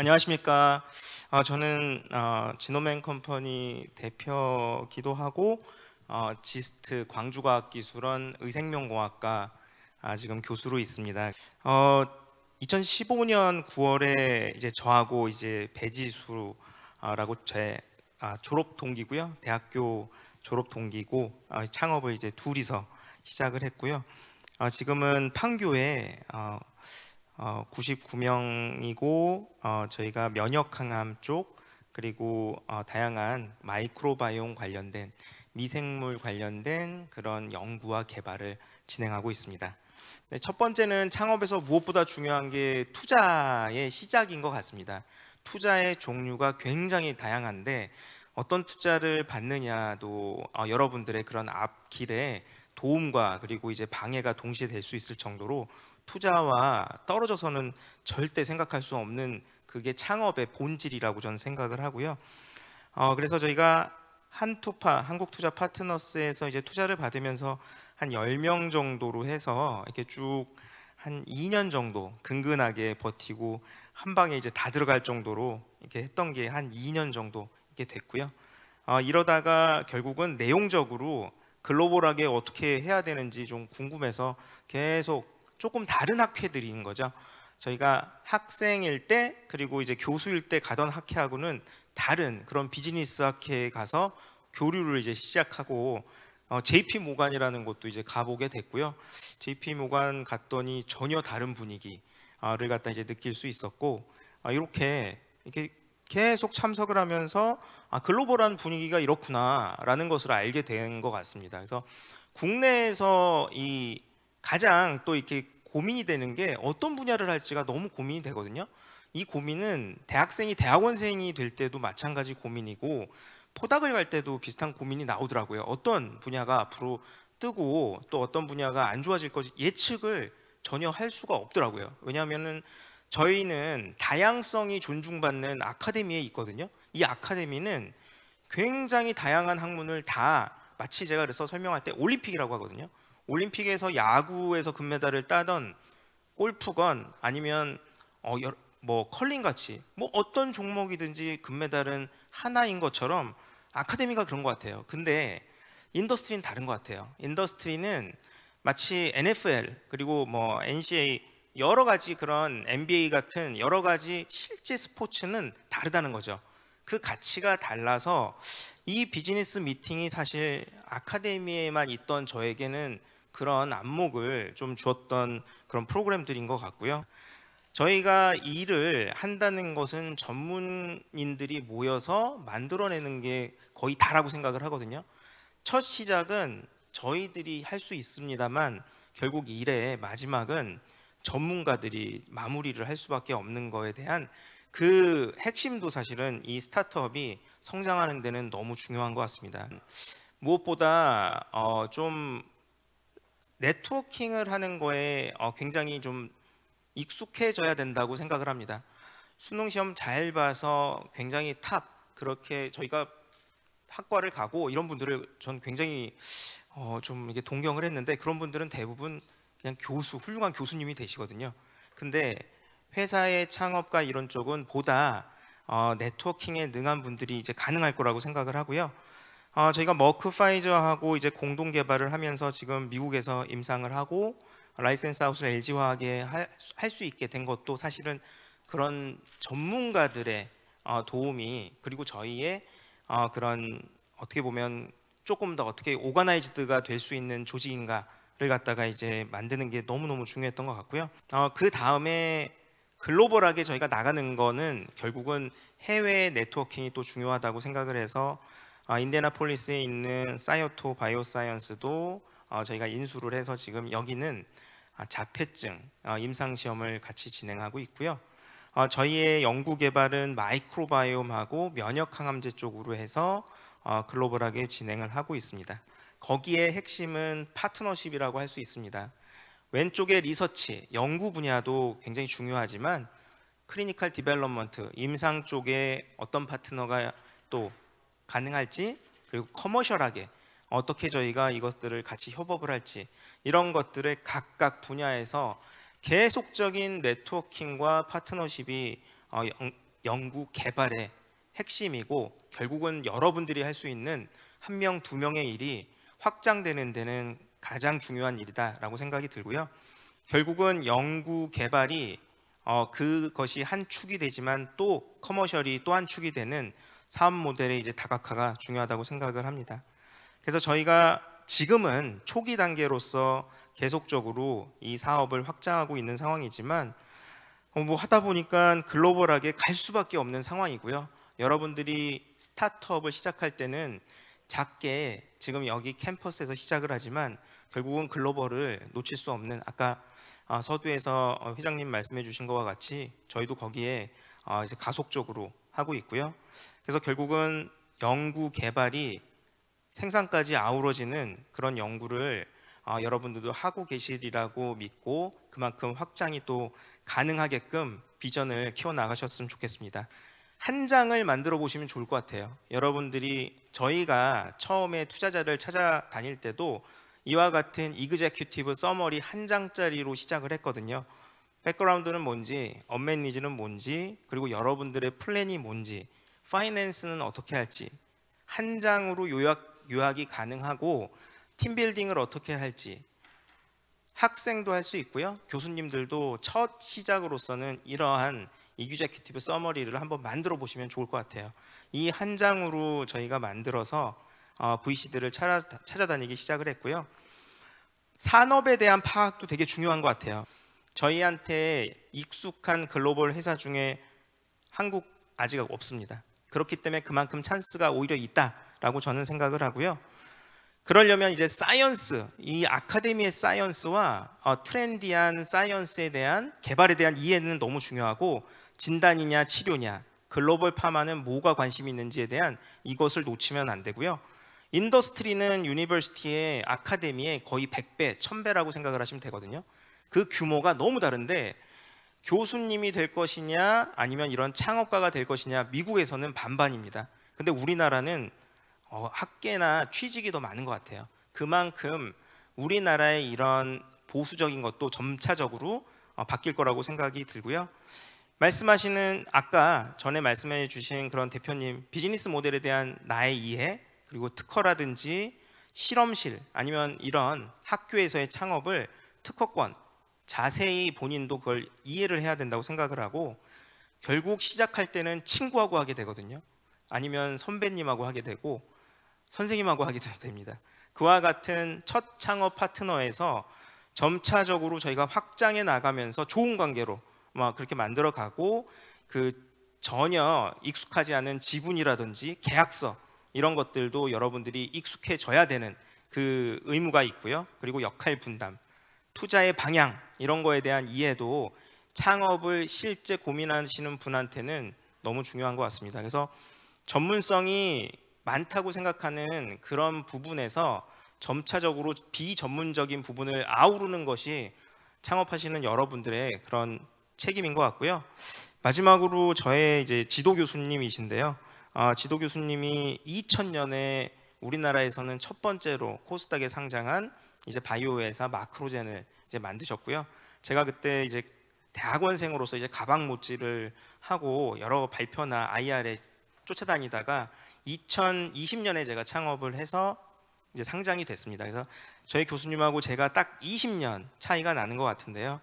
안녕하십니까. 어, 저는 어, 지노맨 컴퍼니 대표기도 하고 어, 지스트 광주과학기술원 의생명공학과 아, 지금 교수로 있습니다. 2015년 어, 9월에 이제 저하고 이제 배지수라고 제 아, 졸업 동기고요. 대학교 졸업 동기고 아, 창업을 이제 둘이서 시작을 했고요. 어, 지금은 판교에 어, 어, 99명이고 어, 저희가 면역 항암 쪽 그리고 어, 다양한 마이크로바이옴 관련된 미생물 관련된 그런 연구와 개발을 진행하고 있습니다. 네, 첫 번째는 창업에서 무엇보다 중요한 게 투자의 시작인 것 같습니다. 투자의 종류가 굉장히 다양한데 어떤 투자를 받느냐도 어, 여러분들의 그런 앞길에 도움과 그리고 이제 방해가 동시에 될 수 있을 정도로 투자와 떨어져서는 절대 생각할 수 없는 그게 창업의 본질이라고 저는 생각을 하고요. 어, 그래서 저희가 한투파 한국투자 파트너스에서 이제 투자를 받으면서 한 10명 정도로 해서 이렇게 쭉한 2년 정도 근근하게 버티고 한 방에 이제 다 들어갈 정도로 이렇게 했던 게 한 2년 정도 이게 됐고요. 어, 이러다가 결국은 내용적으로 글로벌하게 어떻게 해야 되는지 좀 궁금해서 계속 조금 다른 학회들인 거죠. 저희가 학생일 때 그리고 이제 교수일 때 가던 학회하고는 다른 그런 비즈니스 학회에 가서 교류를 이제 시작하고 어, JP 모간이라는 곳도 이제 가보게 됐고요. JP 모간 갔더니 전혀 다른 분위기를 갖다 이제 느낄 수 있었고 아, 이렇게 이렇게 계속 참석을 하면서 아, 글로벌한 분위기가 이렇구나라는 것을 알게 된 것 같습니다. 그래서 국내에서 이 가장 또 이렇게 고민이 되는 게 어떤 분야를 할지가 너무 고민이 되거든요. 이 고민은 대학생이 대학원생이 될 때도 마찬가지 고민이고 포닥을 갈 때도 비슷한 고민이 나오더라고요. 어떤 분야가 앞으로 뜨고 또 어떤 분야가 안 좋아질 것지 예측을 전혀 할 수가 없더라고요. 왜냐하면 저희는 다양성이 존중받는 아카데미에 있거든요. 이 아카데미는 굉장히 다양한 학문을 다 마치 제가 그래서 설명할 때 올림픽이라고 하거든요. 올림픽에서 야구에서 금메달을 따던 골프건 아니면 어, 뭐 컬링 같이 뭐 어떤 종목이든지 금메달은 하나인 것처럼 아카데미가 그런 것 같아요. 근데 인더스트리는 다른 것 같아요. 인더스트리는 마치 NFL 그리고 뭐 NCAA 여러 가지 그런 NBA 같은 여러 가지 실제 스포츠는 다르다는 거죠. 그 가치가 달라서 이 비즈니스 미팅이 사실 아카데미에만 있던 저에게는 그런 안목을 좀 주었던 그런 프로그램들인 것 같고요. 저희가 일을 한다는 것은 전문인들이 모여서 만들어내는 게 거의 다라고 생각을 하거든요. 첫 시작은 저희들이 할 수 있습니다만 결국 일의 마지막은 전문가들이 마무리를 할 수밖에 없는 거에 대한 그 핵심도 사실은 이 스타트업이 성장하는 데는 너무 중요한 것 같습니다. 무엇보다 어좀 네트워킹을 하는 거에 어, 굉장히 좀 익숙해져야 된다고 생각을 합니다. 수능 시험 잘 봐서 굉장히 탑 그렇게 저희가 학과를 가고 이런 분들을 전 굉장히 어좀 이게 동경을 했는데 그런 분들은 대부분 그냥 교수 훌륭한 교수님이 되시거든요. 근데 회사의 창업과 이런 쪽은 보다 어 네트워킹에 능한 분들이 이제 가능할 거라고 생각을 하고요. 아, 저희가 머크 파이저하고 이제 공동 개발을 하면서 지금 미국에서 임상을 하고 라이센스 하우스를 LG화학에 할 수 있게 된 것도 사실은 그런 전문가들의 어, 도움이 그리고 저희의 어, 그런 어떻게 보면 조금 더 어떻게 오가나이즈드가 될 수 있는 조직인가를 갖다가 이제 만드는 게 너무너무 중요했던 것 같고요. 어, 그 다음에 글로벌하게 저희가 나가는 거는 결국은 해외 네트워킹이 또 중요하다고 생각을 해서 아, 인데나폴리스에 있는 사이오토 바이오사이언스도 어, 저희가 인수를 해서 지금 여기는 아, 자폐증 어, 임상 시험을 같이 진행하고 있고요. 어, 저희의 연구 개발은 마이크로바이옴하고 면역 항암제 쪽으로 해서 글로벌하게 진행을 하고 있습니다. 거기에 핵심은 파트너십이라고 할 수 있습니다. 왼쪽에 리서치, 연구 분야도 굉장히 중요하지만 클리니컬 디벨롭먼트, 임상 쪽에 어떤 파트너가 또 가능할지 그리고 커머셜하게 어떻게 저희가 이것들을 같이 협업을 할지 이런 것들의 각각 분야에서 계속적인 네트워킹과 파트너십이 어, 연구 개발의 핵심이고 결국은 여러분들이 할 수 있는 한 명, 두 명의 일이 확장되는 데는 가장 중요한 일이다라고 생각이 들고요. 결국은 연구 개발이 어, 그것이 한 축이 되지만 또 커머셜이 또한 축이 되는 사업 모델의 이제 다각화가 중요하다고 생각을 합니다. 그래서 저희가 지금은 초기 단계로서 계속적으로 이 사업을 확장하고 있는 상황이지만 어, 뭐 하다 보니까 글로벌하게 갈 수밖에 없는 상황이고요. 여러분들이 스타트업을 시작할 때는 작게 지금 여기 캠퍼스에서 시작을 하지만 결국은 글로벌을 놓칠 수 없는 아까 어, 서두에서 어, 회장님 말씀해 주신 것과 같이 저희도 거기에 이제 가속적으로 하고 있고요. 그래서 결국은 연구 개발이 생산까지 아우러지는 그런 연구를 어, 여러분들도 하고 계시리라고 믿고 그만큼 확장이 또 가능하게끔 비전을 키워나가셨으면 좋겠습니다. 한 장을 만들어 보시면 좋을 것 같아요. 여러분들이 저희가 처음에 투자자를 찾아다닐 때도 이와 같은 이그제큐티브 써머리 한 장짜리로 시작을 했거든요. 백그라운드는 뭔지, 업맨 니즈는 뭔지, 그리고 여러분들의 플랜이 뭔지 파이낸스는 어떻게 할지 한 장으로 요약, 요약이 가능하고 팀빌딩을 어떻게 할지 학생도 할 수 있고요. 교수님들도 첫 시작으로서는 이러한 이규제큐티브 서머리를 한번 만들어 보시면 좋을 것 같아요. 이 한 장으로 저희가 만들어서 어, VC들을 찾아, 다니기 시작을 했고요. 산업에 대한 파악도 되게 중요한 것 같아요. 저희한테 익숙한 글로벌 회사 중에 한국 아직 없습니다. 그렇기 때문에 그만큼 찬스가 오히려 있다라고 저는 생각을 하고요. 그러려면 이제 사이언스, 이 아카데미의 사이언스와 어, 트렌디한 사이언스에 대한 개발에 대한 이해는 너무 중요하고 진단이냐 치료냐 글로벌 파마는 뭐가 관심이 있는지에 대한 이것을 놓치면 안 되고요. 인더스트리는 유니버시티의 아카데미의 거의 100배, 1000배라고 생각을 하시면 되거든요. 그 규모가 너무 다른데 교수님이 될 것이냐 아니면 이런 창업가가 될 것이냐 미국에서는 반반입니다. 근데 우리나라는 어, 학계나 취직이 더 많은 것 같아요. 그만큼 우리나라의 이런 보수적인 것도 점차적으로 어, 바뀔 거라고 생각이 들고요. 말씀하시는 아까 전에 말씀해 주신 그런 대표님 비즈니스 모델에 대한 나의 이해 그리고 특허라든지 실험실 아니면 이런 학교에서의 창업을 특허권 자세히 본인도 그걸 이해를 해야 된다고 생각을 하고 결국 시작할 때는 친구하고 하게 되거든요. 아니면 선배님하고 하게 되고 선생님하고 하게 됩니다. 그와 같은 첫 창업 파트너에서 점차적으로 저희가 확장해 나가면서 좋은 관계로 막 그렇게 만들어 가고 그 전혀 익숙하지 않은 지분이라든지 계약서 이런 것들도 여러분들이 익숙해져야 되는 그 의무가 있고요. 그리고 역할 분담, 투자의 방향 이런 거에 대한 이해도 창업을 실제 고민하시는 분한테는 너무 중요한 것 같습니다. 그래서 전문성이 많다고 생각하는 그런 부분에서 점차적으로 비전문적인 부분을 아우르는 것이 창업하시는 여러분들의 그런 책임인 것 같고요. 마지막으로 저의 이제 지도 교수님이신데요. 아, 지도 교수님이 2000년에 우리나라에서는 첫 번째로 코스닥에 상장한 이제 바이오 회사 마크로젠을 이제 만드셨고요. 제가 그때 이제 대학원생으로서 이제 가방 모찌를 하고 여러 발표나 IR에 쫓아다니다가 2020년에 제가 창업을 해서 이제 상장이 됐습니다. 그래서 저희 교수님하고 제가 딱 20년 차이가 나는 것 같은데요.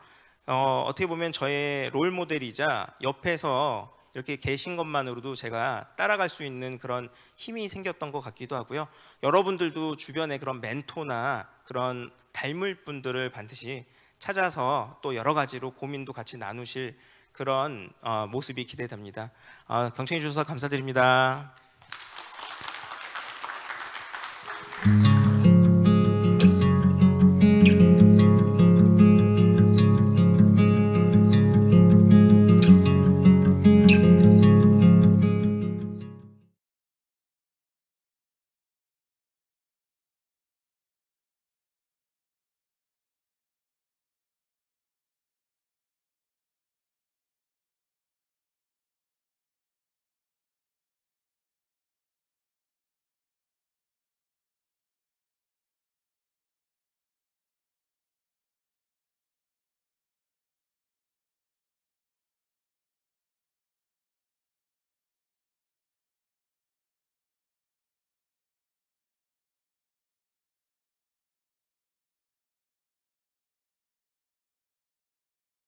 어, 어떻게 보면 저의 롤 모델이자 옆에서 이렇게 계신 것만으로도 제가 따라갈 수 있는 그런 힘이 생겼던 것 같기도 하고요. 여러분들도 주변에 그런 멘토나 그런 닮을 분들을 반드시 찾아서 또 여러 가지로 고민도 같이 나누실 그런 어, 모습이 기대됩니다. 어, 경청해 주셔서 감사드립니다.